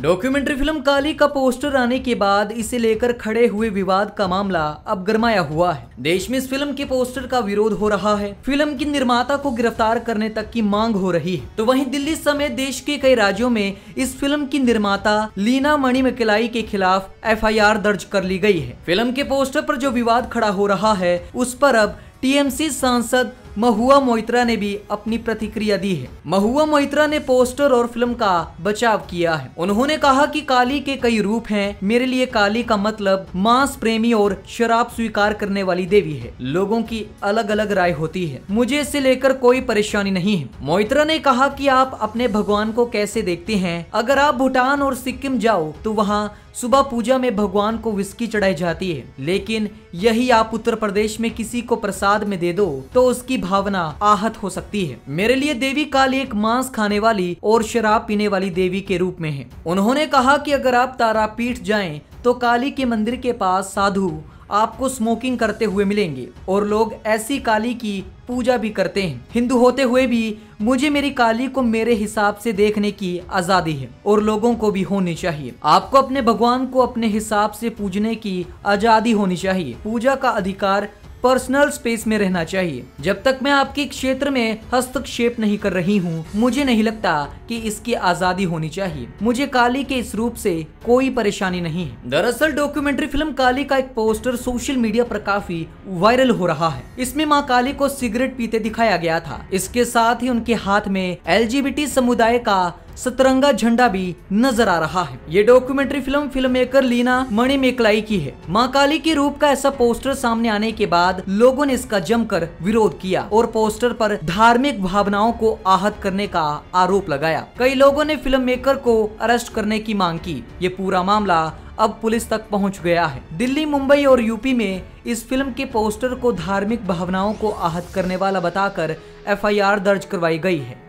documentary film काली का poster आने के बाद इसे लेकर खड़े हुए विवाद का मामला अब गरमाया हुआ है देश में इस फिल्म के पोस्टर का विरोध हो रहा है फिल्म की निर्माता को गिरफ्तार करने तक की मांग हो रही है तो वहीं दिल्ली समेत देश के कई राज्यों में इस फिल्म की निर्माता लीना मणि मकिलाई के खिलाफ एफ दर्ज कर ली गयी है फिल्म के पोस्टर आरोप जो विवाद खड़ा हो रहा है उस पर अब टीएमसी सांसद महुआ मोहित्रा ने भी अपनी प्रतिक्रिया दी है महुआ मोहित्रा ने पोस्टर और फिल्म का बचाव किया है उन्होंने कहा कि काली के कई रूप हैं मेरे लिए काली का मतलब मांस प्रेमी और शराब स्वीकार करने वाली देवी है लोगों की अलग अलग राय होती है मुझे इसे लेकर कोई परेशानी नहीं है मोहित्रा ने कहा की आप अपने भगवान को कैसे देखते हैं अगर आप भूटान और सिक्किम जाओ तो वहाँ सुबह पूजा में भगवान को विस्की चढ़ाई जाती है लेकिन यही आप उत्तर प्रदेश में किसी को प्रसाद में दे दो तो उसकी भावना आहत हो सकती है मेरे लिए देवी काली एक मांस खाने वाली और शराब पीने वाली देवी के रूप में है उन्होंने कहा कि अगर आप तारापीठ जाएं तो काली के मंदिर के पास साधु आपको स्मोकिंग करते हुए मिलेंगे और लोग ऐसी काली की पूजा भी करते हैं हिंदू होते हुए भी मुझे मेरी काली को मेरे हिसाब से देखने की आज़ादी है और लोगों को भी होनी चाहिए आपको अपने भगवान को अपने हिसाब से पूजने की आज़ादी होनी चाहिए पूजा का अधिकार पर्सनल स्पेस में रहना चाहिए जब तक मैं आपके क्षेत्र में हस्तक्षेप नहीं कर रही हूँ मुझे नहीं लगता कि इसकी आजादी होनी चाहिए मुझे काली के इस रूप से कोई परेशानी नहीं है दरअसल डॉक्यूमेंट्री फिल्म काली का एक पोस्टर सोशल मीडिया पर काफी वायरल हो रहा है इसमें माँ काली को सिगरेट पीते दिखाया गया था इसके साथ ही उनके हाथ में एल समुदाय का सतरंगा झंडा भी नजर आ रहा है ये documentary film film maker Leena Manimekalai की है माँ काली के रूप का ऐसा पोस्टर सामने आने के बाद लोगो ने इसका जमकर विरोध किया और पोस्टर पर धार्मिक भावनाओं को आहत करने का आरोप लगाया कई लोगों ने फिल्म मेकर को अरेस्ट करने की मांग की ये पूरा मामला अब पुलिस तक पहुंच गया है दिल्ली मुंबई और यूपी में इस फिल्म के पोस्टर को धार्मिक भावनाओं को आहत करने वाला बताकर एफआईआर दर्ज करवाई गई है